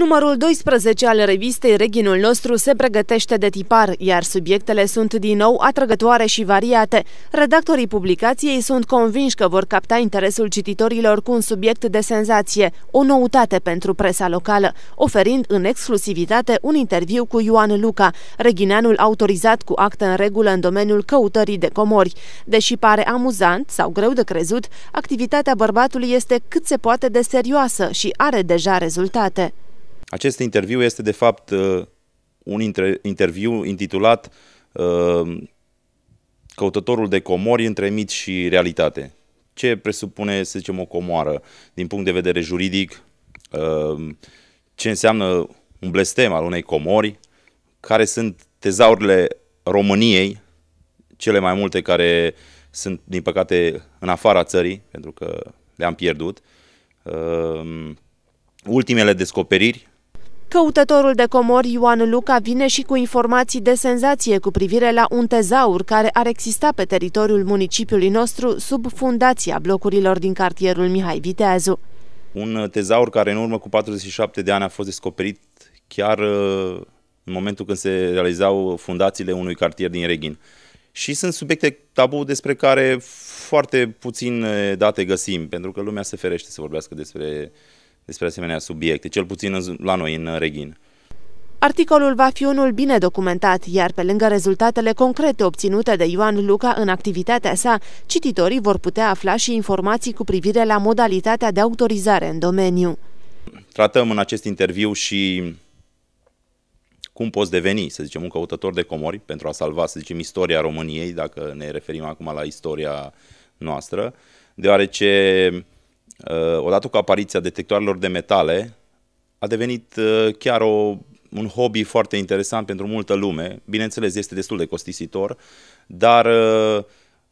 Numărul 12 al revistei Reginul nostru se pregătește de tipar, iar subiectele sunt din nou atrăgătoare și variate. Redactorii publicației sunt convinși că vor capta interesul cititorilor cu un subiect de senzație, o noutate pentru presa locală, oferind în exclusivitate un interviu cu Ioan Luca, reghineanul autorizat cu actă în regulă în domeniul căutării de comori. Deși pare amuzant sau greu de crezut, activitatea bărbatului este cât se poate de serioasă și are deja rezultate. Acest interviu este de fapt uh, un interviu intitulat uh, Căutătorul de comori între mit și realitate. Ce presupune, să zicem, o comoară din punct de vedere juridic? Uh, ce înseamnă un blestem al unei comori? Care sunt tezaurile României, cele mai multe care sunt, din păcate, în afara țării, pentru că le-am pierdut. Ultimele descoperiri Căutătorul de comori Ioan Luca vine și cu informații de senzație cu privire la un tezaur care ar exista pe teritoriul municipiului nostru sub fundația blocurilor din cartierul Mihai Viteazu. Un uh, tezaur care în urmă cu 47 de ani a fost descoperit chiar uh, în momentul când se realizau fundațiile unui cartier din Reghin. Și sunt subiecte tabu despre care foarte puțin date găsim, pentru că lumea se ferește să vorbească despre despre asemenea subiecte, cel puțin la noi, în uh, Reghin. Articolul va fi unul bine documentat, iar pe lângă rezultatele concrete obținute de Ioan Luca în activitatea sa, cititorii vor putea afla și informații cu privire la modalitatea de autorizare în domeniu. Tratăm în acest interviu și cum poți deveni, să zicem, un căutător de comori pentru a salva, să zicem, istoria României, dacă ne referim acum la istoria noastră, deoarece Eh, odată cu apariția detectoarelor de metale, a devenit eh, chiar o, un hobby foarte interesant pentru multă lume. Bineînțeles, este destul de costisitor, dar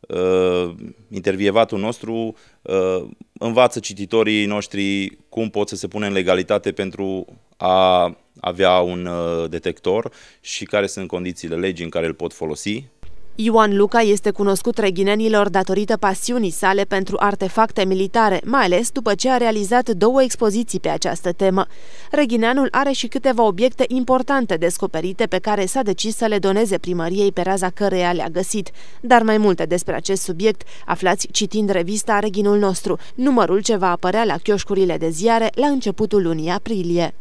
uh, intervievatul nostru uh, învață cititorii noștri cum pot să se pune în legalitate pentru a avea un uh, detector și care sunt condițiile legii în care îl pot folosi Ioan Luca este cunoscut reghinenilor datorită pasiunii sale pentru artefacte militare, mai ales după ce a realizat două expoziții pe această temă. Reghineanul are și câteva obiecte importante descoperite pe care s-a decis să le doneze primăriei pe raza căreia le-a găsit. Dar mai multe despre acest subiect aflați citind revista Reghinul nostru. Numărul ce va apărea la chioșcurile de ziare la începutul lunii aprilie.